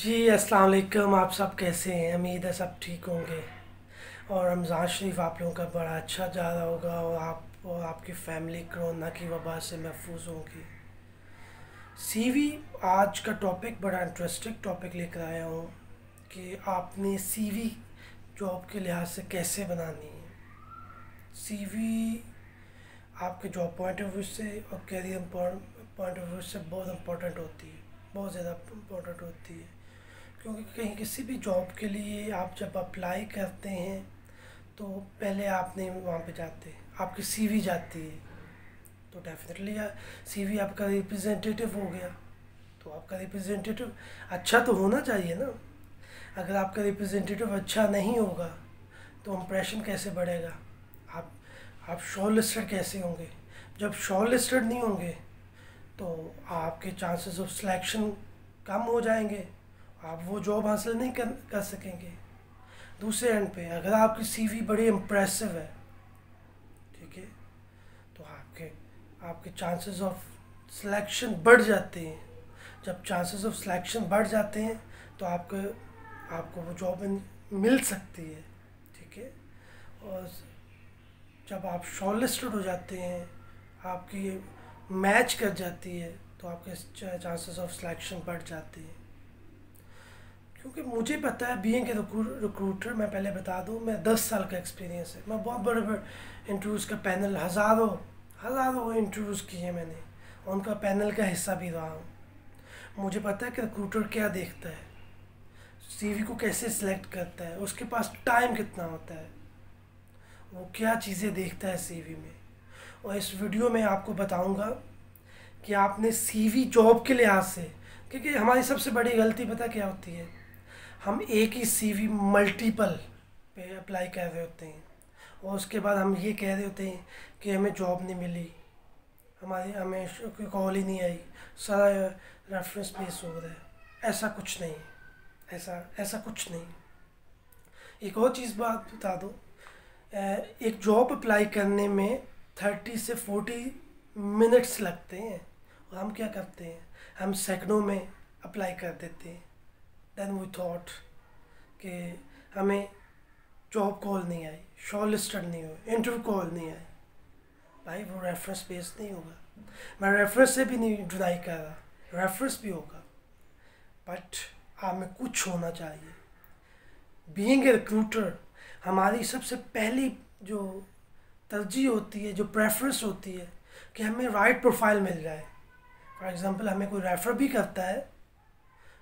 जी अस्सलाम वालेकुम आप सब कैसे हैं उम्मीद है सब ठीक होंगे और रमज़ान शरीफ आप लोगों का बड़ा अच्छा जा रहा होगा और आप और आपकी फैमिली कोरोना की वबा से महफूज होगी सीवी आज का टॉपिक बड़ा इंटरेस्टिंग टॉपिक लेकर आया हूँ कि आपने सीवी जॉब के लिहाज से कैसे बनानी है सीवी आपके जॉब पॉइंट ऑफ व्यू से और कैरियर पॉइंट ऑफ व्यू से बहुत इम्पोर्टेंट होती है बहुत ज़्यादा इम्पोर्टेंट होती है क्योंकि कहीं किसी भी जॉब के लिए आप जब अप्लाई करते हैं तो पहले आपने वहाँ पे जाते आपकी सीवी जाती है तो डेफिनेटली सीवी आपका रिप्रेजेंटेटिव हो गया तो आपका रिप्रेजेंटेटिव अच्छा तो होना चाहिए ना अगर आपका रिप्रेजेंटेटिव अच्छा नहीं होगा तो इम्प्रेशन कैसे बढ़ेगा आप आप शॉर्ट लिस्टेड कैसे होंगे जब शॉर्ट लिस्टेड नहीं होंगे तो आपके चांसेस ऑफ सिलेक्शन कम हो जाएंगे आप वो जॉब हासिल नहीं कर कर सकेंगे दूसरे एंड पे अगर आपकी सीवी बड़ी इम्प्रेसिव है ठीक है तो आपके आपके चांसेस ऑफ सिलेक्शन बढ़ जाते हैं जब चांसेस ऑफ सिलेक्शन बढ़ जाते हैं तो आपके आपको वो जॉब मिल सकती है ठीक है और जब आप शॉर्टलिस्टेड हो जाते हैं आपकी मैच कर जाती है तो आपके चांसेस ऑफ सिलेक्शन बढ़ जाते हैं क्योंकि मुझे पता है बीइंग ए रिक्रूटर मैं पहले बता दूँ मैं दस साल का एक्सपीरियंस है मैं बहुत बड़े बड़े इंटरव्यूज़ का पैनल हज़ारों हज़ारों इंटरव्यूज़ किए मैंने उनका पैनल का हिस्सा भी रहा हूँ मुझे पता है कि रिक्रूटर क्या देखता है सी को कैसे सिलेक्ट करता है उसके पास टाइम कितना होता है वो क्या चीज़ें देखता है सी में और इस वीडियो में आपको बताऊँगा कि आपने सी जॉब के लिहाज से क्योंकि हमारी सबसे बड़ी गलती पता क्या होती है हम एक ही सीवी मल्टीपल पे अप्लाई कर रहे होते हैं और उसके बाद हम ये कह रहे होते हैं कि हमें जॉब नहीं मिली हमारी हमें कॉल ही नहीं आई सारा रेफरेंस बेस हो रहा है ऐसा कुछ नहीं ऐसा ऐसा कुछ नहीं एक और चीज़ बात बता दो एक जॉब अप्लाई करने में थर्टी से फोर्टी मिनट्स लगते हैं और हम क्या करते हैं हम सेकंडों में अप्लाई कर देते हैं देन वी थॉट कि हमें जॉब कॉल नहीं आई शॉर्टलिस्टेड नहीं हुई इंटरव्यू कॉल नहीं आई भाई वो रेफरेंस बेस नहीं होगा मैं रेफरेंस से भी नहीं जुदाई कर रहा रेफरेंस भी होगा बट आप हाँ, कुछ होना चाहिए बीइंग ए रिक्रूटर हमारी सबसे पहली जो तरजीह होती है जो प्रेफरेंस होती है कि हमें राइट right प्रोफाइल मिल जाए फॉर एग्ज़ाम्पल हमें कोई रेफ़र भी करता है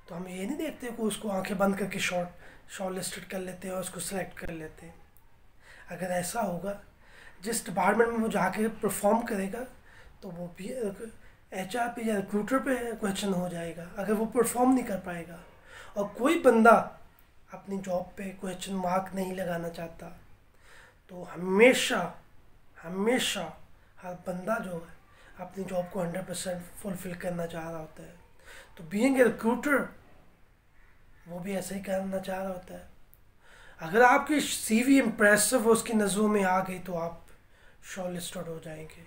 तो हम ये नहीं देखते कि उसको आंखें बंद करके शॉर्ट शॉर्ट लिस्टेड कर लेते हैं और उसको सेलेक्ट कर लेते हैं अगर ऐसा होगा जिस डिपार्टमेंट में वो जाके परफॉर्म करेगा तो वो भी एच आर पे या रिक्रूटर पे क्वेश्चन हो जाएगा अगर वो परफॉर्म नहीं कर पाएगा और कोई बंदा अपनी जॉब पे क्वेश्चन मार्क नहीं लगाना चाहता तो हमेशा हमेशा हर बंदा जो है अपनी जॉब को हंड्रेड परसेंट फुलफिल करना चाह रहा होता है तो बीइंग ए रिक्रूटर वो भी ऐसा ही करना चाह रहा होता है अगर आपकी सी वी इम्प्रेसिव उसकी नज़रों में आ गई तो आप शॉर्टलिस्टेड हो जाएंगे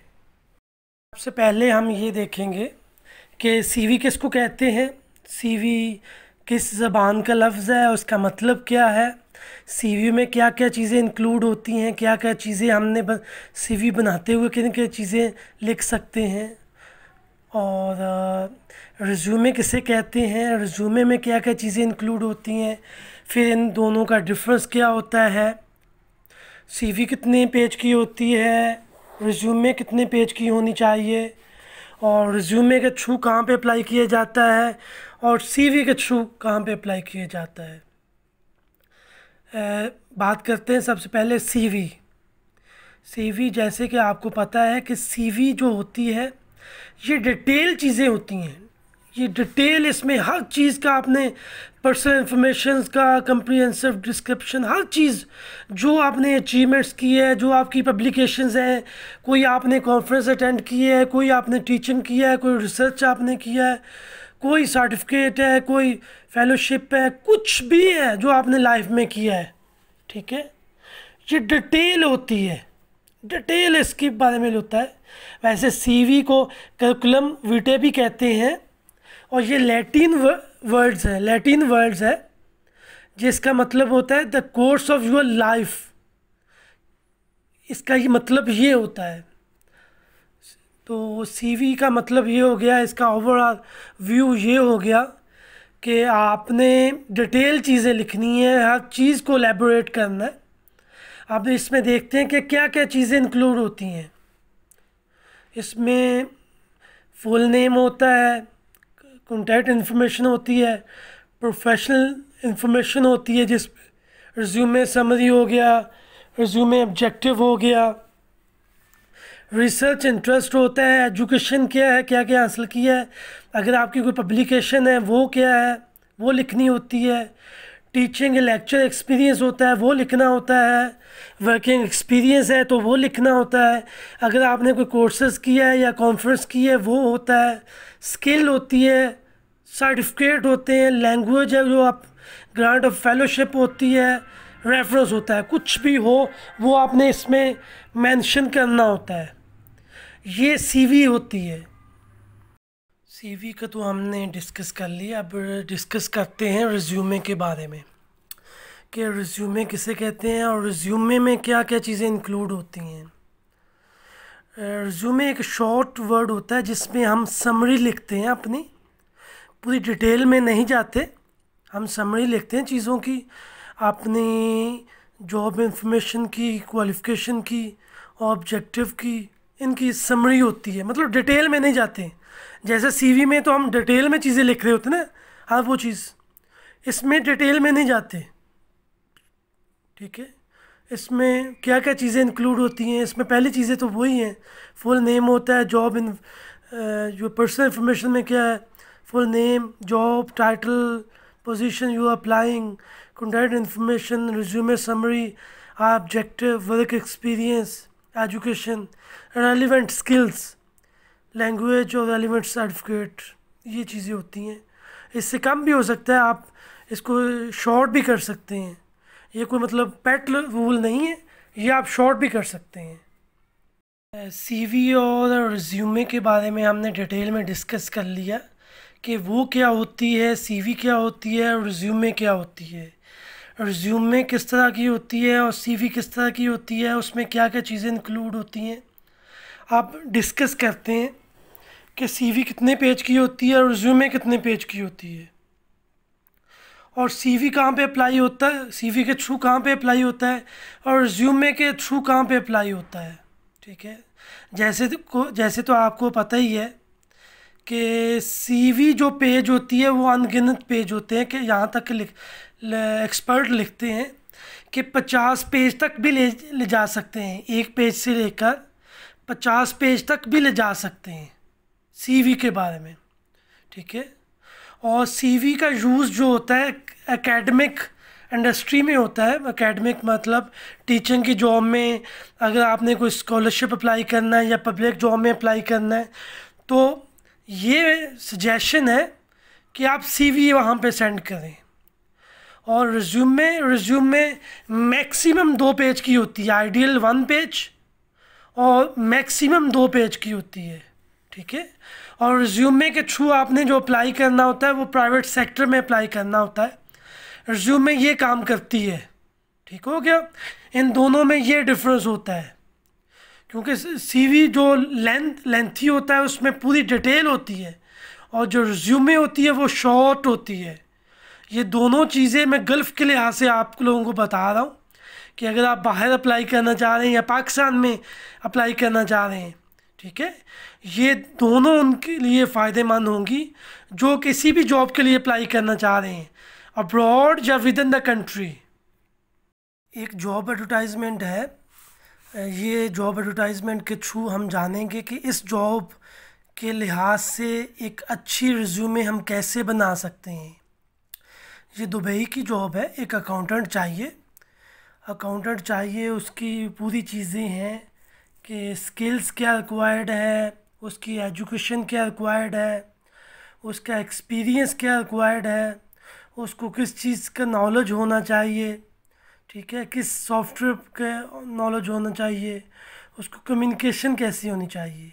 सबसे पहले हम ये देखेंगे कि सी वी किस कहते हैं वी किस ज़बान का लफ्ज़ है उसका मतलब क्या है वी में क्या क्या चीज़ें इंक्लूड होती हैं क्या क्या चीज़ें हमने वी बनाते हुए किन किन चीज़ें लिख सकते हैं और रिज्यूमे किसे कहते हैं रिज्यूमे में क्या क्या चीज़ें इंक्लूड होती हैं फिर इन दोनों का डिफरेंस क्या होता है सीवी कितने पेज की होती है रिज्यूमे कितने पेज की होनी चाहिए और रिज्यूमे के थ्रू कहाँ पे अप्लाई किया जाता है और सीवी के थ्रू कहाँ पे अप्लाई किया जाता है ए, बात करते हैं सबसे पहले सीवी सीवी जैसे कि आपको पता है कि सीवी जो होती है ये डिटेल चीज़ें होती हैं ये डिटेल इसमें हर चीज़ का आपने पर्सनल इंफॉर्मेशन का कंप्रीहेंसिव डिस्क्रिप्शन हर चीज़ जो आपने अचीवमेंट्स की है जो आपकी पब्लिकेशंस हैं कोई आपने कॉन्फ्रेंस अटेंड की है कोई आपने टीचिंग किया है कोई रिसर्च आपने किया है कोई सर्टिफिकेट है कोई फेलोशिप है कुछ भी है जो आपने लाइफ में किया है ठीक है ये डिटेल होती है डिटेल इसके बारे में होता है वैसे सीवी को करकुलम विटे भी कहते हैं और ये लैटिन वर्ड्स है लैटिन वर्ड्स है जिसका मतलब होता है the course of your life इसका ये मतलब ये होता है तो सीवी का मतलब ये हो गया इसका ओवरऑल व्यू ये हो गया कि आपने डिटेल चीज़ें लिखनी है हर चीज़ को एलेबोरेट करना है अब तो इसमें देखते हैं कि क्या क्या चीज़ें इंक्लूड होती हैं इसमें फुल नेम होता है कॉन्टैक्ट इन्फॉर्मेशन होती है प्रोफेशनल इन्फॉर्मेशन होती है जिस रिज्यूमे समरी हो गया रिज्यूमे ऑब्जेक्टिव हो गया रिसर्च इंटरेस्ट होता है एजुकेशन क्या है क्या क्या हासिल किया है अगर आपकी कोई पब्लिकेशन है वो क्या है वो लिखनी होती है टीचिंग लेक्चर एक्सपीरियंस होता है वो लिखना होता है वर्किंग एक्सपीरियंस है तो वो लिखना होता है अगर आपने कोई कोर्सेज किया है या कॉन्फ्रेंस की है वो होता है स्किल होती है सर्टिफिकेट होते हैं लैंग्वेज है जो आप ग्रांट ऑफ फेलोशिप होती है रेफरेंस होता है कुछ भी हो वो आपने इसमें मेंशन करना होता है ये सीवी होती है सीवी का तो हमने डिस्कस कर लिया अब डिस्कस करते हैं रिज्यूमे के बारे में कि रिज्यूमे किसे कहते हैं और रिज्यूमे में क्या क्या चीज़ें इंक्लूड होती हैं रिज्यूमे एक शॉर्ट वर्ड होता है जिसमें हम समरी लिखते हैं अपनी पूरी डिटेल में नहीं जाते हम समरी लिखते हैं चीज़ों की अपनी जॉब इंफॉर्मेशन की क्वालिफ़िकेशन की ऑब्जेक्टिव की इनकी समरी होती है मतलब डिटेल में नहीं जाते जैसे सीवी में तो हम डिटेल में चीज़ें लिख रहे होते ना हाँ वो चीज़ इसमें डिटेल में नहीं जाते ठीक है इसमें क्या क्या चीज़ें इंक्लूड होती हैं इसमें पहली चीज़ें तो वही हैं फुल नेम होता है जॉब इन जो पर्सनल इंफॉर्मेशन में क्या है full name job title position you applying contact information resume summary objective work experience education relevant skills language और एलिमेंट सर्टिफिकेट ये चीज़ें होती हैं इससे कम भी हो सकता है आप इसको शॉर्ट भी कर सकते हैं ये कोई मतलब पेट रूल नहीं है ये आप शॉर्ट भी कर सकते हैं सीवी और रिज्यूमे के बारे में हमने डिटेल में डिस्कस कर लिया कि वो क्या होती है सीवी क्या होती है और रिज्यूमे क्या होती है रिज्यूमे किस तरह की होती है और सीवी किस तरह की होती है उसमें क्या क्या चीज़ें इंक्लूड होती हैं आप डिस्कस करते हैं कि सीवी कितने पेज की होती है और रिज्यूमे कितने पेज की होती है और सीवी कहाँ पे अप्लाई होता है सीवी के थ्रू कहाँ पे अप्लाई होता है और रिज्यूमे के थ्रू कहाँ पे अप्लाई होता है ठीक है जैसे को जैसे तो आपको पता ही है कि सीवी जो पेज होती है वो अनगिनत पेज होते हैं कि यहाँ तक लिख एक्सपर्ट लिखते हैं कि पचास पेज तक भी ले ले जा सकते हैं एक पेज से लेकर पचास पेज तक भी ले जा सकते हैं सीवी के बारे में ठीक है और सीवी का यूज़ जो होता है एकेडमिक इंडस्ट्री में होता है एकेडमिक मतलब टीचिंग की जॉब में अगर आपने कोई स्कॉलरशिप अप्लाई करना है या पब्लिक जॉब में अप्लाई करना है तो ये सजेशन है कि आप सी वी वहाँ पर सेंड करें और रिज्यूम में रिज्यूम में मैक्सिमम दो पेज की होती है आइडियल वन पेज और मैक्सिमम दो पेज की होती है ठीक है और रिज्यूमे के थ्रू आपने जो अप्लाई करना होता है वो प्राइवेट सेक्टर में अप्लाई करना होता है रिज्यूमे ये काम करती है ठीक हो गया इन दोनों में ये डिफरेंस होता है क्योंकि सीवी जो लेंथ लेंथी होता है उसमें पूरी डिटेल होती है और जो रिज्यूमे होती है वो शॉर्ट होती है ये दोनों चीज़ें मैं गल्फ़ के लिहाज से आप लोगों को बता रहा हूँ कि अगर आप बाहर अप्लाई करना चाह रहे हैं या पाकिस्तान में अप्लाई करना चाह रहे हैं ठीक है ये दोनों उनके लिए फ़ायदेमंद होंगी जो किसी भी जॉब के लिए अप्लाई करना चाह रहे हैं अब्रॉड या विद इन द कंट्री एक जॉब एडवर्टाइजमेंट है ये जॉब एडवर्टाइजमेंट के थ्रू हम जानेंगे कि इस जॉब के लिहाज से एक अच्छी रिज्यूमे हम कैसे बना सकते हैं ये दुबई की जॉब है एक अकाउंटेंट चाहिए अकाउंटेंट चाहिए उसकी पूरी चीज़ें हैं कि स्किल्स क्या रिक्वायर्ड है उसकी एजुकेशन क्या रिक्वायर्ड है उसका एक्सपीरियंस क्या रिक्वायर्ड है उसको किस चीज़ का नॉलेज होना चाहिए ठीक है किस सॉफ्टवेयर के नॉलेज होना चाहिए उसको कम्युनिकेशन कैसी होनी चाहिए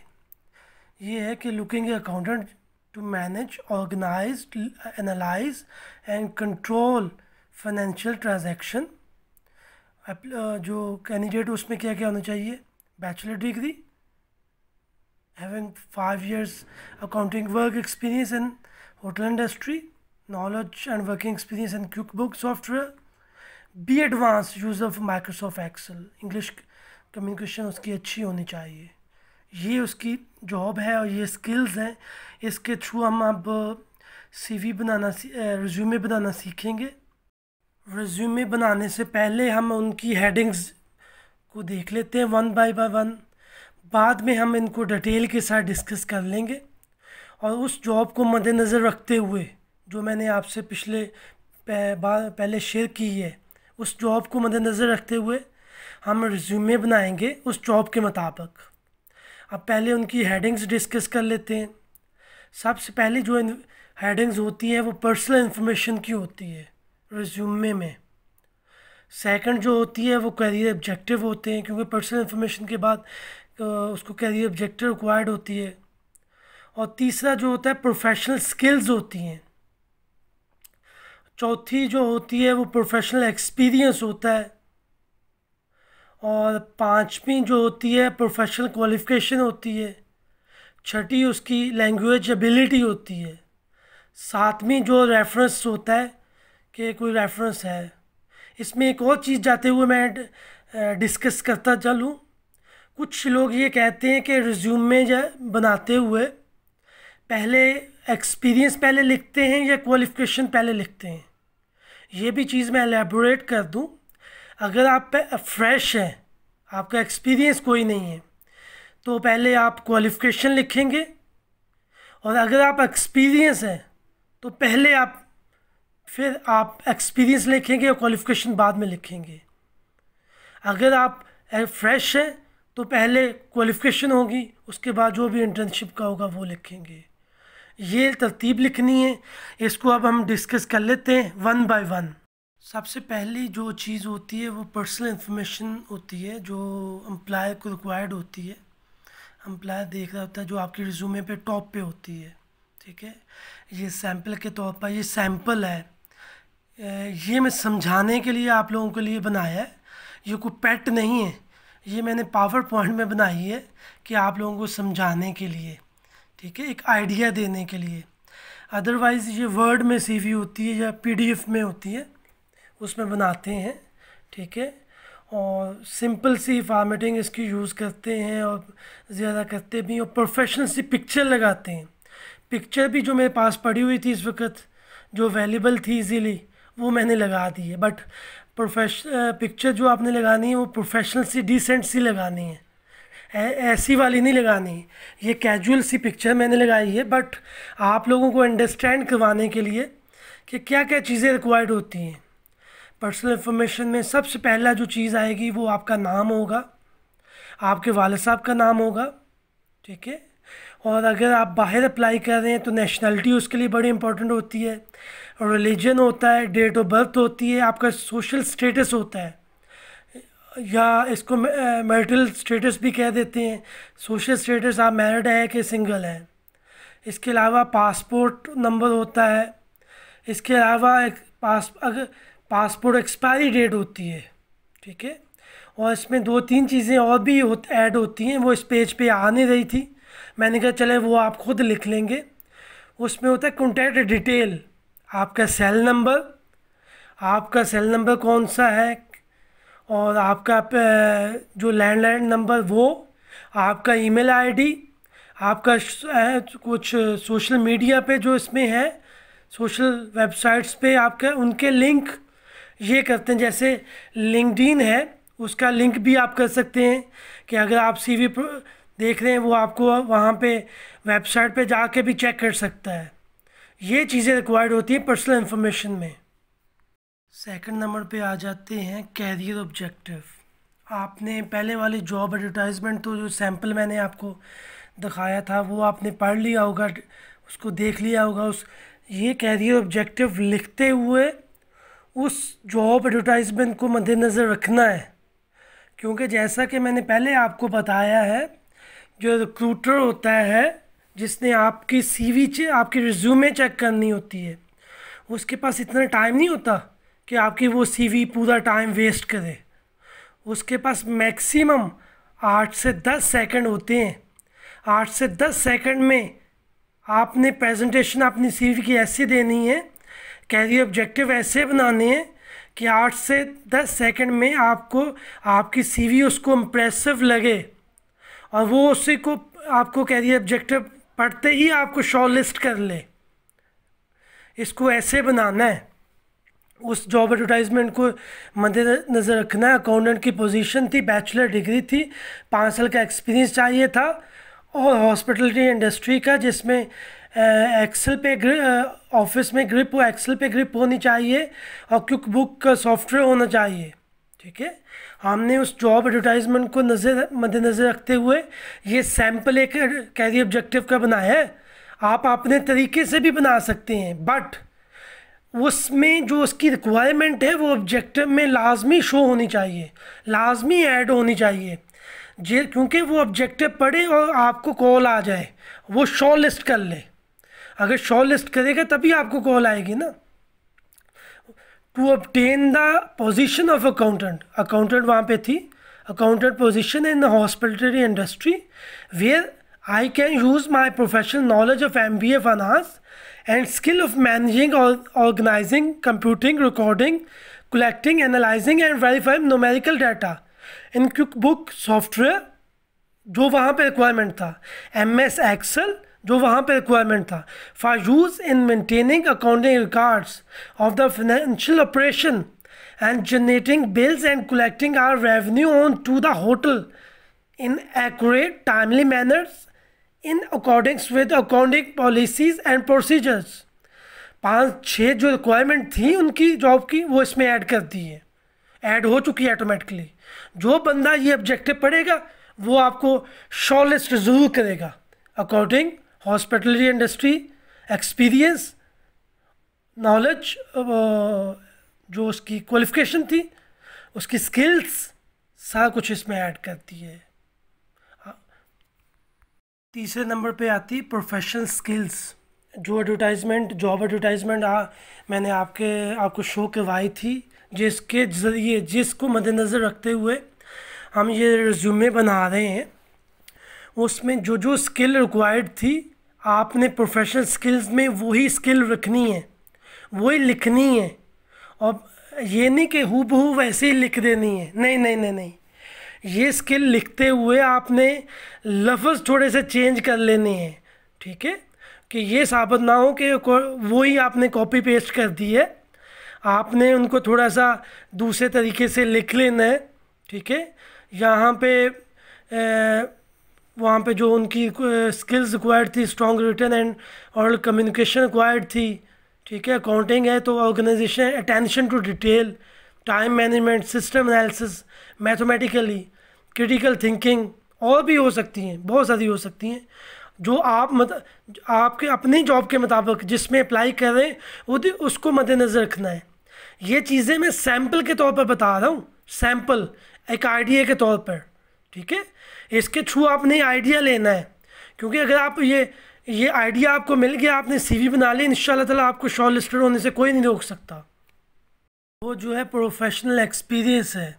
ये है कि looking accountant to manage organise analyse and control financial transaction जो कैंडिडेट उसमें क्या क्या होना चाहिए bachelor degree having five years accounting work experience in hotel industry, knowledge and working experience in QuickBook software, be advanced use of Microsoft Excel. English communication उसकी अच्छी होनी चाहिए ये उसकी जॉब है और ये स्किल्स हैं इसके थ्रू हम अब सीवी बनाना रिज्यूमे बनाना सीखेंगे रिज्यूमे बनाने से पहले हम उनकी हेडिंग्स को देख लेते हैं वन बाय बाय वन बाद में हम इनको डिटेल के साथ डिस्कस कर लेंगे और उस जॉब को मद्देनज़र रखते हुए जो मैंने आपसे पिछले पहले शेयर की है उस जॉब को मद्देनज़र रखते हुए हम रिज्यूमे बनाएंगे उस जॉब के मुताबिक अब पहले उनकी हेडिंग्स डिस्कस कर लेते हैं सबसे पहले जो हेडिंग्स होती हैं वो पर्सनल इन्फॉर्मेशन की होती है रिज्यूमे में सेकंड जो होती है वो करियर ऑब्जेक्टिव होते हैं क्योंकि पर्सनल इन्फॉर्मेशन के बाद उसको कह दिए ऑब्जेक्टिव रिक्वायर्ड होती है और तीसरा जो होता है प्रोफेशनल स्किल्स होती हैं चौथी जो होती है वो प्रोफेशनल एक्सपीरियंस होता है और पांचवी जो होती है प्रोफेशनल क्वालिफिकेशन होती है छठी उसकी लैंग्वेज एबिलिटी होती है सातवीं जो रेफरेंस होता है कि कोई रेफरेंस है इसमें एक और चीज़ जाते हुए मैं डिस्कस करता चलूँ कुछ लोग ये कहते हैं कि रिज्यूम में जा बनाते हुए पहले एक्सपीरियंस पहले लिखते हैं या क्वालिफ़िकेशन पहले लिखते हैं ये भी चीज़ मैं एलेबोरेट कर दूं अगर आप फ्रेश हैं आपका एक्सपीरियंस कोई नहीं है तो पहले आप क्वालिफ़िकेशन लिखेंगे और अगर आप एक्सपीरियंस हैं तो पहले आप फिर आप एक्सपीरियंस लिखेंगे और क्वालिफ़िकेशन बाद में लिखेंगे अगर आप फ्रेश हैं तो पहले क्वालिफिकेशन होगी उसके बाद जो भी इंटर्नशिप का होगा वो लिखेंगे ये तरतीब लिखनी है इसको अब हम डिस्कस कर लेते हैं वन बाय वन सबसे पहली जो चीज़ होती है वो पर्सनल इंफॉर्मेशन होती है जो एम्प्लॉय को रिक्वायर्ड होती है एम्प्लॉय देख रहा होता है जो आपके रिज्यूमे पे टॉप पे होती है ठीक है ये सैम्पल के तौर पर ये सैम्पल है ये मैं समझाने के लिए आप लोगों के लिए बनाया है ये कोई पेट नहीं है ये मैंने पावर पॉइंट में बनाई है कि आप लोगों को समझाने के लिए ठीक है एक आइडिया देने के लिए अदरवाइज़ ये वर्ड में सी वी होती है या पीडीएफ में होती है उसमें बनाते हैं ठीक है और सिंपल सी फॉर्मेटिंग इसकी यूज़ करते हैं और ज़्यादा करते भी और प्रोफेशनल सी पिक्चर लगाते हैं पिक्चर भी जो मेरे पास पड़ी हुई थी इस वक्त जो अवेलेबल थी इजीली वो मैंने लगा दी है बट प्रोफेश पिक्चर जो आपने लगानी है वो प्रोफेशनल सी डिसेंट सी लगानी है ऐसी वाली नहीं लगानी ये कैजुअल सी पिक्चर मैंने लगाई है बट आप लोगों को अंडरस्टैंड करवाने के लिए कि क्या क्या चीज़ें रिक्वायर्ड होती हैं पर्सनल इन्फॉर्मेशन में सबसे पहला जो चीज़ आएगी वो आपका नाम होगा आपके वाल साहब का नाम होगा ठीक है और अगर आप बाहर अप्लाई कर रहे हैं तो नेशनलिटी उसके लिए बड़ी इंपॉर्टेंट होती है रिलीजन होता है डेट ऑफ बर्थ होती है आपका सोशल स्टेटस होता है या इसको मैरिटल स्टेटस भी कह देते हैं सोशल स्टेटस आप मैरिड है कि सिंगल है इसके अलावा पासपोर्ट नंबर होता है इसके अलावा एक पास अगर पासपोर्ट एक्सपायरी डेट होती है ठीक है और इसमें दो तीन चीज़ें और भी ऐड होती हैं वो इस पेज पे आ नहीं रही थी मैंने कहा चले वो आप खुद लिख लेंगे उसमें होता है कॉन्टैक्ट डिटेल आपका सेल नंबर आपका सेल नंबर कौन सा है और आपका जो लैंडलाइन नंबर वो आपका ईमेल आईडी आपका कुछ सोशल मीडिया पे जो इसमें है सोशल वेबसाइट्स पे आपके उनके लिंक ये करते हैं जैसे लिंकडिन है उसका लिंक भी आप कर सकते हैं कि अगर आप सीवी देख रहे हैं वो आपको वहाँ पे वेबसाइट पे जाके भी चेक कर सकता है ये चीज़ें रिक्वायर्ड होती है पर्सनल इन्फॉर्मेशन में सेकंड नंबर पे आ जाते हैं कैरियर ऑब्जेक्टिव आपने पहले वाली जॉब एडवर्टाइजमेंट तो जो सैम्पल मैंने आपको दिखाया था वो आपने पढ़ लिया होगा उसको देख लिया होगा उस ये कैरियर ऑब्जेक्टिव लिखते हुए उस जॉब एडवर्टाइजमेंट को मद्देनज़र रखना है क्योंकि जैसा कि मैंने पहले आपको बताया है जो रिक्रूटर होता है जिसने आपकी सीवी चे आपकी रिज्यूमे चेक करनी होती है उसके पास इतना टाइम नहीं होता कि आपकी वो सीवी पूरा टाइम वेस्ट करे उसके पास मैक्सिमम आठ से दस सेकंड होते हैं आठ से दस सेकंड में आपने प्रेजेंटेशन अपनी सीवी की ऐसी देनी है कैरियर ऑब्जेक्टिव ऐसे बनाने हैं कि आठ से दस सेकंड में आपको आपकी सीवी उसको इम्प्रेसिव लगे और वो उसी को आपको कैरियर ऑब्जेक्टिव पढ़ते ही आपको शॉर्ट लिस्ट कर ले इसको ऐसे बनाना है उस जॉब एडवर्टाइजमेंट को मद्देनज़र नज़र रखना है अकाउंटेंट की पोजीशन थी बैचलर डिग्री थी पाँच साल का एक्सपीरियंस चाहिए था और हॉस्पिटलिटी इंडस्ट्री का जिसमें एक्सेल पे ऑफिस में ग्रिप हो एक्सेल पे ग्रिप होनी चाहिए और क्यूक बुक का सॉफ्टवेयर होना चाहिए ठीक है हमने उस जॉब एडवर्टाइजमेंट को नज़र मद्देनज़र रखते हुए ये सैम्पल एक कैरियर ऑब्जेक्टिव का बनाया है आप अपने तरीके से भी बना सकते हैं बट उसमें जो उसकी रिक्वायरमेंट है वो ऑब्जेक्टिव में लाजमी शो होनी चाहिए लाजमी ऐड होनी चाहिए जे क्योंकि वो ऑब्जेक्टिव पढ़े और आपको कॉल आ जाए वो शॉर्ट लिस्ट कर ले अगर शॉर्ट लिस्ट करेगा तभी आपको कॉल आएगी ना to obtain the position of accountant accountant वहाँ पे थी accountant position in the industry where I can use my professional knowledge of M B A finance and skill of managing organising computing recording analysing and verifying numerical data in Quick Book software जो वहाँ पर requirement था M S axle जो वहाँ पे requirement था for use in maintaining accounting records of the financial operation and generating bills and collecting are revenue on to the hotel in accurate timely manners in accordings with accounting policies and procedures पाँच छः जो requirement थी उनकी job की वो इसमें add कर दी है ऐड हो चुकी है ऑटोमेटिकली जो बंदा ये ऑब्जेक्टिव पढ़ेगा वो आपको शॉर्ट लिस्ट ज़रूर करेगा according hospitality industry experience knowledge जो उसकी क्वालिफिकेशन थी उसकी स्किल्स सारा कुछ इसमें ऐड करती है तीसरे नंबर पे आती है प्रोफेशनल स्किल्स जो एडवर्टाइजमेंट जॉब एडवर्टाइजमेंट आ मैंने आपके आपको शो करवाई थी जिसके ज़रिए जिसको मद्देनज़र रखते हुए हम ये रिज्यूमे बना रहे हैं उसमें जो जो स्किल रिक्वायर्ड थी आपने प्रोफेशनल स्किल्स में वही स्किल रखनी है वही लिखनी है और ये नहीं कि हु बहू वैसे ही लिख देनी है नहीं नहीं नहीं नहीं ये स्किल लिखते हुए आपने लफ्ज़ थोड़े से चेंज कर लेने हैं ठीक है कि ये साबित ना हो कि वो ही आपने कॉपी पेस्ट कर दी है आपने उनको थोड़ा सा दूसरे तरीके से लिख लेना है ठीक है यहाँ पे वहाँ पे जो उनकी स्किल्स रिक्वायर्ड थी स्ट्रॉन्ग रिटर्न एंड और कम्युनिकेशन रिक्वायर्ड थी ठीक है अकाउंटिंग है तो organisation attention to detail time management system analysis mathematically critical thinking और भी हो सकती हैं बहुत सारी हो सकती हैं जो आप मत आपके अपनी जॉब के मुताबिक जिसमें अप्लाई कर रहे हैं वो उसको मद्देनज़र रखना है ये चीज़ें मैं सैम्पल के तौर पर बता रहा हूँ सैम्पल एक आइडिया के तौर पर ठीक है इसके थ्रू आपने आइडिया लेना है क्योंकि अगर आप ये ये आइडिया आपको मिल गया आपने सीवी बना ली इन तला आपको शॉर्ट लिस्टेड होने से कोई नहीं रोक सकता वो जो है प्रोफेशनल एक्सपीरियंस है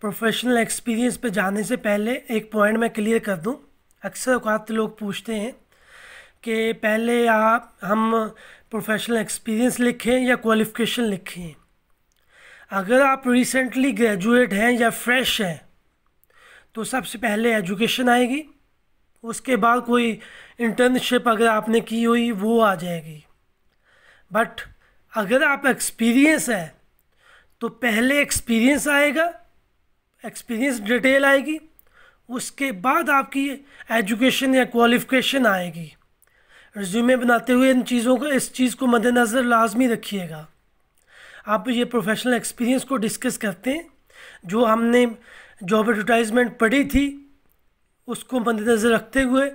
प्रोफेशनल एक्सपीरियंस पे जाने से पहले एक पॉइंट मैं क्लियर कर दूं अक्सर अवत लोग पूछते हैं कि पहले आप हम प्रोफेशनल एक्सपीरियंस लिखें या क्वालिफिकेशन लिखें अगर आप रिसेंटली ग्रेजुएट हैं या फ्रेश हैं तो सबसे पहले एजुकेशन आएगी उसके बाद कोई इंटर्नशिप अगर आपने की हुई वो आ जाएगी बट अगर आप एक्सपीरियंस है तो पहले एक्सपीरियंस आएगा एक्सपीरियंस डिटेल आएगी उसके बाद आपकी एजुकेशन या क्वालिफिकेशन आएगी रिज्यूमे बनाते हुए इन चीज़ों को इस चीज़ को मद्देनज़र लाजमी रखिएगा आप ये प्रोफेशनल एक्सपीरियंस को डिस्कस करते हैं जो हमने जॉब एडवर्टाइजमेंट पड़ी थी उसको मद्देनज़र रखते हुए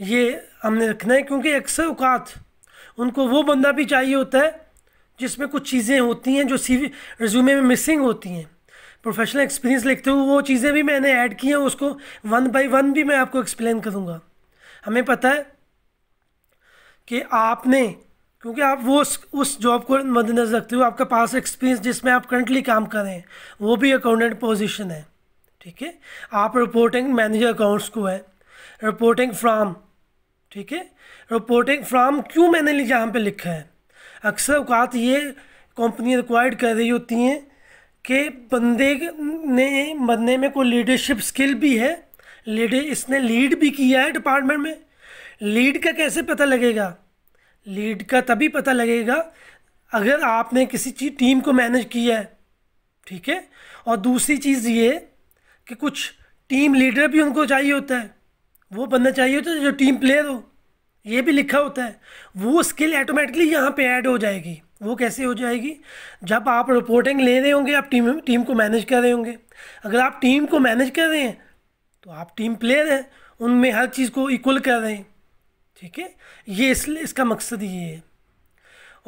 ये हमने रखना है क्योंकि अक्सर अवकात उनको वो बंदा भी चाहिए होता है जिसमें कुछ चीज़ें होती हैं जो सी रिज्यूमे में मिसिंग होती हैं प्रोफेशनल एक्सपीरियंस लिखते हुए वो चीज़ें भी मैंने ऐड की हैं उसको वन बाय वन भी मैं आपको एक्सप्लेन करूँगा हमें पता है कि आपने क्योंकि आप वो उस उस जॉब को मद्देनजर रखते हुए आपके पास एक्सपीरियंस जिसमें आप करंटली काम कर रहे हैं वो भी अकाउंटेंट पोजीशन है ठीक है आप रिपोर्टिंग मैनेजर अकाउंट्स को है रिपोर्टिंग फ्राम ठीक है रिपोर्टिंग फ्राम क्यों मैंने यहाँ पे लिखा है अक्सर अवकात ये कंपनी रिक्वायर्ड कर रही होती हैं कि बंदे ने बंदे में कोई लीडरशिप स्किल भी है लीड इसने लीड भी किया है डिपार्टमेंट में लीड का कैसे पता लगेगा लीड का तभी पता लगेगा अगर आपने किसी चीज टीम को मैनेज किया है ठीक है और दूसरी चीज़ ये कि कुछ टीम लीडर भी उनको चाहिए होता है वो बनना चाहिए होता है जो टीम प्लेयर हो ये भी लिखा होता है वो स्किल ऑटोमेटिकली यहाँ पे ऐड हो जाएगी वो कैसे हो जाएगी जब आप रिपोर्टिंग ले रहे होंगे आप टीम टीम को मैनेज कर रहे होंगे अगर आप टीम को मैनेज कर रहे हैं तो आप टीम प्लेयर हैं उनमें हर चीज़ को इक्वल कर रहे हैं ठीक है ये इसलिए इसका मकसद ये है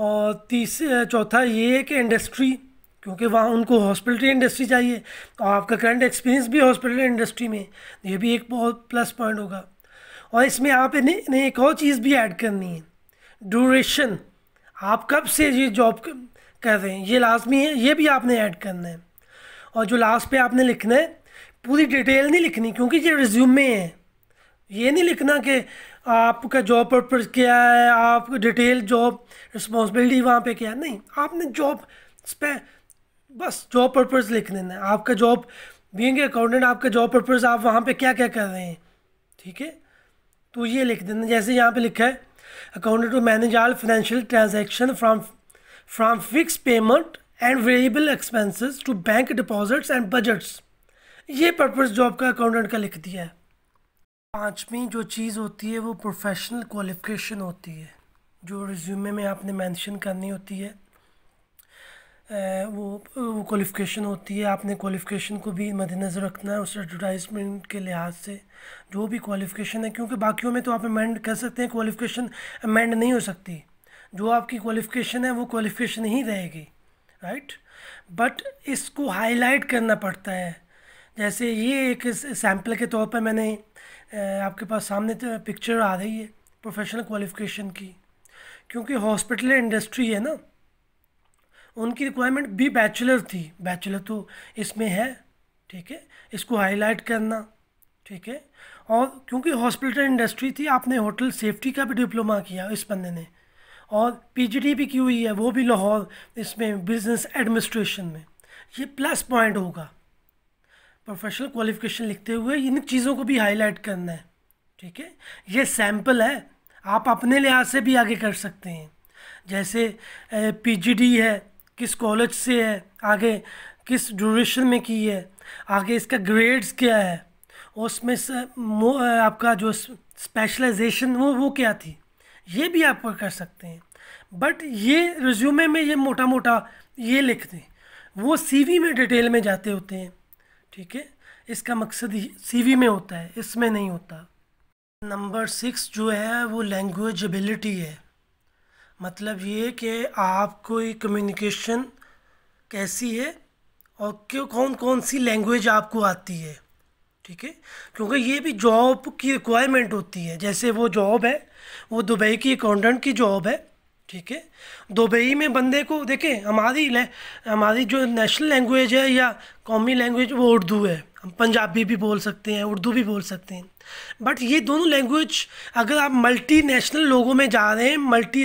और तीसरा चौथा ये है कि इंडस्ट्री क्योंकि वहाँ उनको हॉस्पिटल इंडस्ट्री चाहिए और तो आपका करंट एक्सपीरियंस भी हॉस्पिटल इंडस्ट्री में ये भी एक बहुत प्लस पॉइंट होगा और इसमें आप इन्हें एक और चीज़ भी ऐड करनी है ड्यूरेशन आप कब से ये जॉब कर रहे हैं ये लाजमी है ये भी आपने ऐड करना है और जो लास्ट पे आपने लिखना है पूरी डिटेल नहीं लिखनी क्योंकि ये रिज्यूम में है ये नहीं लिखना कि आपका जॉब पर्पज क्या है आप डिटेल जॉब रिस्पॉन्सिबिलिटी वहाँ पे क्या है नहीं आपने जॉब स्पे बस जॉब पर्पज़ लिख देना है आपका जॉब बींग अकाउंटेंट आपका जॉब पर्पज़ आप वहाँ पे क्या क्या कर रहे हैं ठीक है तो ये लिख देना जैसे यहाँ पे लिखा है accountant to manage all financial transaction from from fix payment and variable expenses to bank deposits and budgets ये पर्पज़ जॉब का अकाउंटेंट का लिख दिया है पाँचवीं जो चीज़ होती है वो प्रोफेशनल क्वालिफिकेशन होती है जो रिज्यूमे में आपने मेंशन करनी होती है वो वो क्वालिफ़िकेशन होती है आपने क्वालिफ़िकेशन को भी मद्देनज़र रखना है उस एडवर्टाइजमेंट के लिहाज से जो भी क्वालिफ़िकेशन है क्योंकि बाकियों में तो आप अमेंड कर सकते हैं क्वालिफ़िकेशन अमेंड नहीं हो सकती जो आपकी क्वालिफ़िकेशन है वो क्वालिफ़िकेशन ही रहेगी राइट बट इसको हाईलाइट करना पड़ता है जैसे ये एक सैम्पल के तौर पर मैंने आपके पास सामने तो पिक्चर आ रही है प्रोफेशनल क्वालिफ़िकेशन की क्योंकि हॉस्पिटल इंडस्ट्री है ना उनकी रिक्वायरमेंट भी बैचलर थी बैचलर तो इसमें है ठीक है इसको हाईलाइट करना ठीक है और क्योंकि हॉस्पिटल इंडस्ट्री थी आपने होटल सेफ्टी का भी डिप्लोमा किया इस बंदे ने और पीजीडी भी की हुई है वो भी लाहौर इसमें बिजनेस एडमिनिस्ट्रेशन में ये प्लस पॉइंट होगा प्रोफेशनल क्वालिफिकेशन लिखते हुए इन चीज़ों को भी हाईलाइट करना है ठीक है ये सैम्पल है आप अपने लिहाज से भी आगे कर सकते हैं जैसे पीजीडी है किस कॉलेज से है आगे किस ड्यूरेशन में की है आगे इसका ग्रेड्स क्या है और उसमें आपका जो स्पेशलाइजेशन वो वो क्या थी ये भी आप कर सकते हैं बट ये रिज्यूमे में ये मोटा मोटा ये लिखते हैं वो सीवी में डिटेल में जाते होते हैं ठीक है इसका मकसद सीवी में होता है इसमें नहीं होता नंबर सिक्स जो है वो लैंग्वेजबिलिटी है मतलब ये कि ये कम्युनिकेशन कैसी है और क्यों कौन कौन सी लैंग्वेज आपको आती है ठीक है क्योंकि ये भी जॉब की रिक्वायरमेंट होती है जैसे वो जॉब है वो दुबई की अकाउंटेंट की जॉब है ठीक है दुबई में बंदे को देखें हमारी हमारी जो नेशनल लैंग्वेज है या कौमी लैंग्वेज वो उर्दू है हम पंजाबी भी बोल सकते हैं उर्दू भी बोल सकते हैं बट ये दोनों लैंग्वेज अगर आप मल्टी नेशनल लोगों में जा रहे हैं मल्टी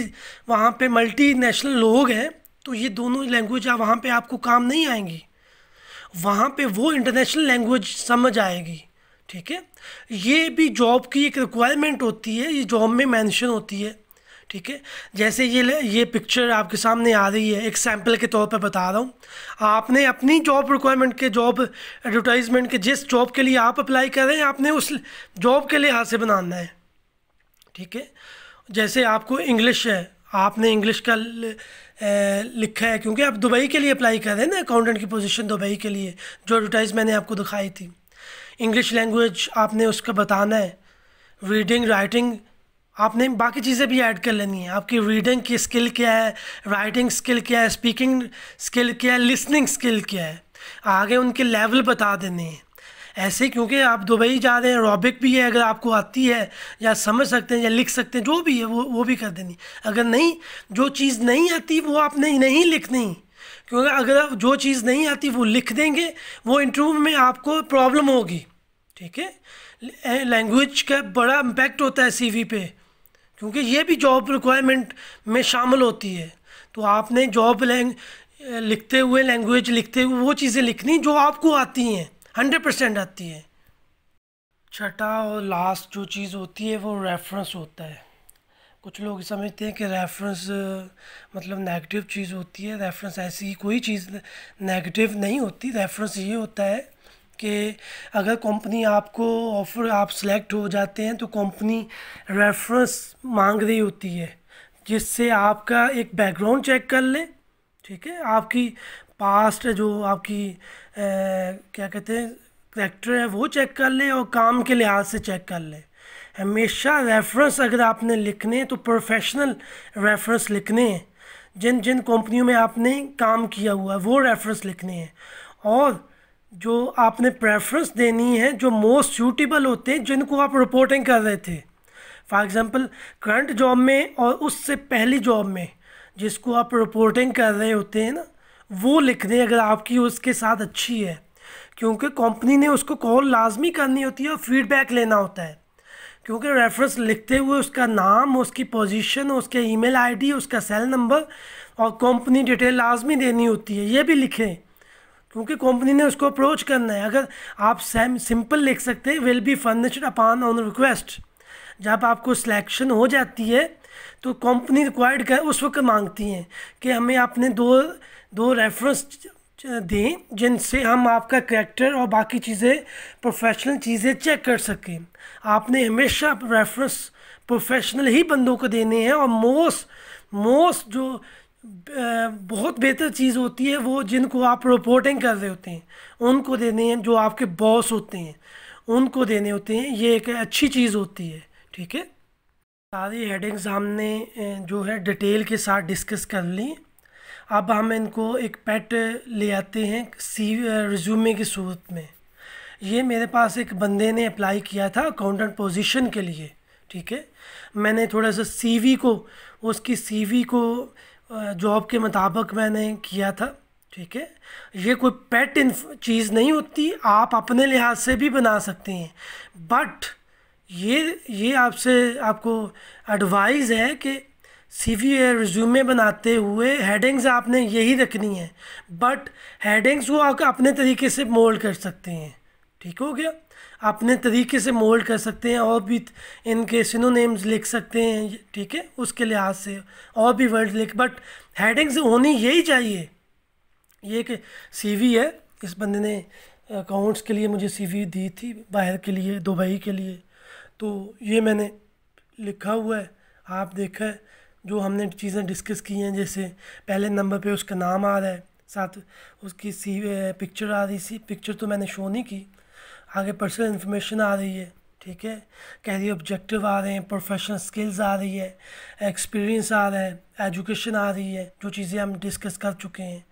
वहाँ पे मल्टी नेशनल लोग हैं तो ये दोनों लैंग्वेज वहाँ पे आपको काम नहीं आएंगी वहाँ पे वो इंटरनेशनल लैंग्वेज समझ आएगी ठीक है ये भी जॉब की एक रिक्वायरमेंट होती है ये जॉब में मेंशन होती है ठीक है जैसे ये ये पिक्चर आपके सामने आ रही है एक सैम्पल के तौर पर बता रहा हूँ आपने अपनी जॉब रिक्वायरमेंट के जॉब एडवर्टाइजमेंट के जिस जॉब के लिए आप अप्लाई कर रहे हैं आपने उस जॉब के लिहाज से बनाना है ठीक है जैसे आपको इंग्लिश है आपने इंग्लिश का लिखा है क्योंकि आप दुबई के लिए अप्लाई कर रहे हैं ना अकाउंटेंट की पोजीशन दुबई के लिए जो एडवर्टाइज मैंने आपको दिखाई थी इंग्लिश लैंग्वेज आपने उसका बताना है रीडिंग राइटिंग आपने बाकी चीज़ें भी ऐड कर लेनी है आपकी रीडिंग की स्किल क्या है राइटिंग स्किल क्या है स्पीकिंग स्किल क्या है लिसनिंग स्किल क्या है आगे उनके लेवल बता देने हैं ऐसे क्योंकि आप दुबई जा रहे हैं रॉबिक भी है अगर आपको आती है या समझ सकते हैं या लिख सकते हैं जो भी है वो वो भी कर देनी अगर नहीं जो चीज़ नहीं आती वो आपने नहीं लिखनी क्योंकि अगर आप जो चीज़ नहीं आती वो लिख देंगे वो इंटरव्यू में आपको प्रॉब्लम होगी ठीक है लैंग्वेज का बड़ा इम्पैक्ट होता है सी वी पे क्योंकि ये भी जॉब रिक्वायरमेंट में शामिल होती है तो आपने जॉब लैंग लिखते हुए लैंग्वेज लिखते हुए वो चीज़ें लिखनी जो आपको आती हैं हंड्रेड परसेंट आती हैं छठा और लास्ट जो चीज़ होती है वो रेफरेंस होता है कुछ लोग समझते हैं कि रेफरेंस मतलब नेगेटिव चीज़ होती है रेफरेंस ऐसी कोई चीज़ नेगेटिव नहीं होती रेफरेंस ये होता है कि अगर कंपनी आपको ऑफर आप सेलेक्ट हो जाते हैं तो कंपनी रेफरेंस मांग रही होती है जिससे आपका एक बैकग्राउंड चेक कर ले ठीक है आपकी पास्ट जो आपकी ए, क्या कहते हैं करेक्टर है वो चेक कर ले और काम के लिहाज से चेक कर ले हमेशा रेफरेंस अगर आपने लिखने हैं तो प्रोफेशनल रेफरेंस लिखने हैं जिन जिन कंपनियों में आपने काम किया हुआ है वो रेफरेंस लिखने हैं और जो आपने प्रेफरेंस देनी है जो मोस्ट सूटेबल होते हैं जिनको आप रिपोर्टिंग कर रहे थे फॉर एग्ज़ाम्पल करंट जॉब में और उससे पहली जॉब में जिसको आप रिपोर्टिंग कर रहे होते हैं ना वो लिख दें अगर आपकी उसके साथ अच्छी है क्योंकि कंपनी ने उसको कॉल लाजमी करनी होती है और फीडबैक लेना होता है क्योंकि रेफरेंस लिखते हुए उसका नाम उसकी पोजीशन उसके ईमेल आईडी उसका सेल नंबर और कंपनी डिटेल लाजमी देनी होती है ये भी लिखें क्योंकि कंपनी ने उसको अप्रोच करना है अगर आप सैम सिंपल लिख सकते हैं will be furnished upon on request जब आपको सिलेक्शन हो जाती है तो कंपनी रिक्वायर्ड कर उस वक्त मांगती हैं कि हमें आपने दो दो रेफरेंस दें जिनसे हम आपका करेक्टर और बाकी चीज़ें प्रोफेशनल चीज़ें चेक कर सकें आपने हमेशा रेफरेंस प्रोफेशनल ही बंदों को देने हैं और मोस्ट मोस्ट जो बहुत बेहतर चीज़ होती है वो जिनको आप रिपोर्टिंग कर रहे होते हैं उनको देने हैं जो आपके बॉस होते हैं उनको देने होते हैं ये एक अच्छी चीज़ होती है ठीक है सारी हेडिंग्स हमने जो है डिटेल के साथ डिस्कस कर ली अब हम इनको एक पेट ले आते हैं सी रिज्यूमे की सूरत में ये मेरे पास एक बंदे ने अप्लाई किया था अकाउंटेंट पोजीशन के लिए ठीक है मैंने थोड़ा सा सीवी को उसकी सीवी को जॉब के मुताबिक मैंने किया था ठीक है ये कोई पेट इन चीज़ नहीं होती आप अपने लिहाज से भी बना सकते हैं बट ये ये आपसे आपको एडवाइस है कि सी वी रिज्यूमे बनाते हुए हेडिंग्स आपने यही रखनी है बट हेडिंग्स वो आप अपने तरीके से मोल्ड कर सकते हैं ठीक हो गया अपने तरीके से मोल्ड कर सकते हैं और भी इनके सिनोनेम्स लिख सकते हैं ठीक है उसके लिहाज से और भी वर्ड लिख बट हेडिंग्स होनी यही चाहिए ये एक सीवी है इस बंदे ने अकाउंट्स के लिए मुझे सीवी दी थी बाहर के लिए दुबई के लिए तो ये मैंने लिखा हुआ है आप देखा है जो हमने चीज़ें डिस्कस की हैं जैसे पहले नंबर पे उसका नाम आ रहा है साथ उसकी सी पिक्चर आ रही सी पिक्चर तो मैंने शो नहीं की आगे पर्सनल इन्फॉर्मेशन आ रही है ठीक है कैरियर ऑब्जेक्टिव आ रहे हैं प्रोफेशनल स्किल्स आ रही है एक्सपीरियंस आ रहा है एजुकेशन आ रही है जो चीज़ें हम डिस्कस कर चुके हैं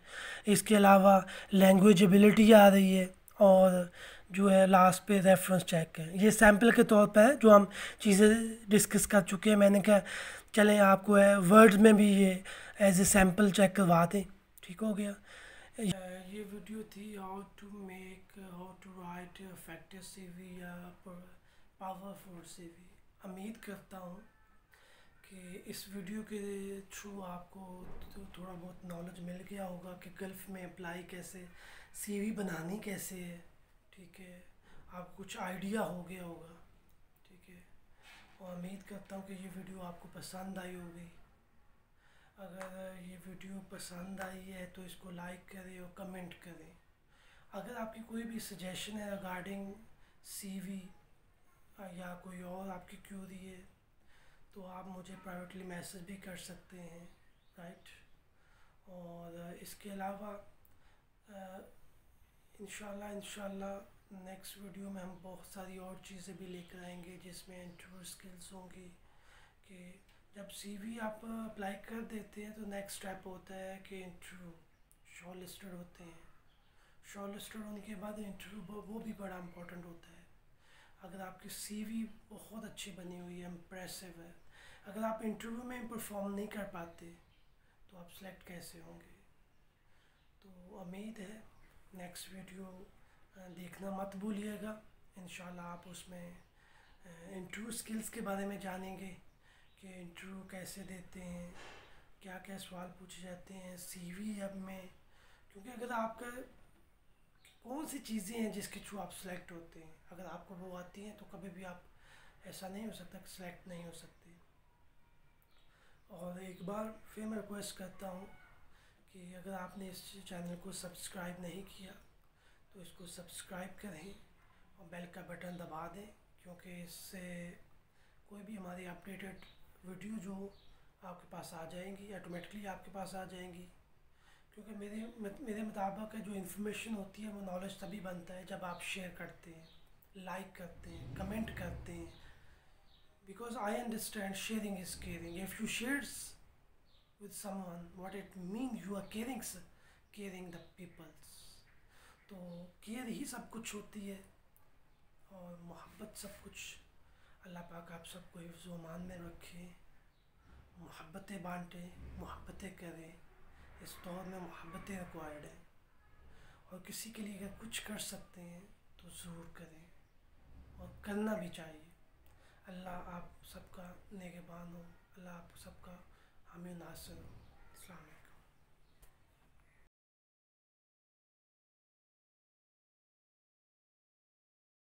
इसके अलावा लैंग्वेज एबिलिटी आ रही है और जो है लास्ट पे रेफरेंस चेक है ये सैम्पल के तौर पर है जो हम चीज़ें डिस्कस कर चुके हैं मैंने कहा चलें आपको है वर्ड्स में भी ये एज ए सैम्पल चेक करवा दें ठीक हो गया ये वीडियो थी how to make how to write effective C V या पावर फोर सी वी उम्मीद करता हूँ कि इस वीडियो के थ्रू आपको तो थोड़ा बहुत नॉलेज मिल गया होगा कि गल्फ में अप्लाई कैसे सी वी बनानी कैसे है ठीक है आपको कुछ आइडिया हो गया होगा ठीक है और उम्मीद करता हूँ कि ये वीडियो आपको पसंद आई होगी अगर ये वीडियो पसंद आई है तो इसको लाइक करें और कमेंट करें अगर आपकी कोई भी सजेशन है रिगार्डिंग सीवी या कोई और आपकी क्यूरी है तो आप मुझे प्राइवेटली मैसेज भी कर सकते हैं राइट और इसके अलावा इन इन नेक्स्ट वीडियो में हम बहुत सारी और चीज़ें भी लेकर आएंगे जिसमें इंटरव्यू स्किल्स होंगी कि जब सीवी आप अप्लाई कर देते हैं तो नेक्स्ट स्टेप होता है कि इंटरव्यू शॉर्ट लिस्टेड होते हैं शॉर्ट लिस्टेड होने के बाद इंटरव्यू वो भी बड़ा इम्पोर्टेंट होता है अगर आपकी सीवी बहुत अच्छी बनी हुई है इम्प्रेसिव है अगर आप इंटरव्यू में परफॉर्म नहीं कर पाते तो आप सेलेक्ट कैसे होंगे तो उम्मीद है नेक्स्ट वीडियो देखना मत भूलिएगा इन आप उसमें इंटरव्यू स्किल्स के बारे में जानेंगे कि इंटरव्यू कैसे देते हैं क्या क्या सवाल पूछे जाते हैं सीवी अब में क्योंकि अगर आपका कौन सी चीज़ें हैं जिसके थ्रू आप सेलेक्ट होते हैं अगर आपको वो आती हैं तो कभी भी आप ऐसा नहीं हो सकता कि सिलेक्ट नहीं हो सकते और एक बार फिर मैं रिक्वेस्ट करता हूँ कि अगर आपने इस चैनल को सब्सक्राइब नहीं किया तो इसको सब्सक्राइब करें और बेल का बटन दबा दें क्योंकि इससे कोई भी हमारी अपडेटेड वीडियो जो आपके पास आ जाएंगी ऑटोमेटिकली आपके पास आ जाएंगी क्योंकि मेरे मेरे मुताबिक जो इन्फॉर्मेशन होती है वो नॉलेज तभी बनता है जब आप शेयर करते हैं लाइक करते हैं कमेंट करते हैं because I understand sharing is caring if you share with someone what it mean you are carings caring the peoples तो केयर ही सब कुछ होती है और मोहब्बत सब कुछ अल्लाह पाक आप सबको हिफ्ज़ मान में रखे मोहब्बतें बांटे मोहब्बतें करें इस दौर में मोहब्बतें रिक्वायर्ड हैं और किसी के लिए अगर कुछ कर सकते हैं तो ज़रूर करें और करना भी चाहिए अल्लाह आप सबका नेगेबान हो अल्लाह आप सबका हमें नासर हो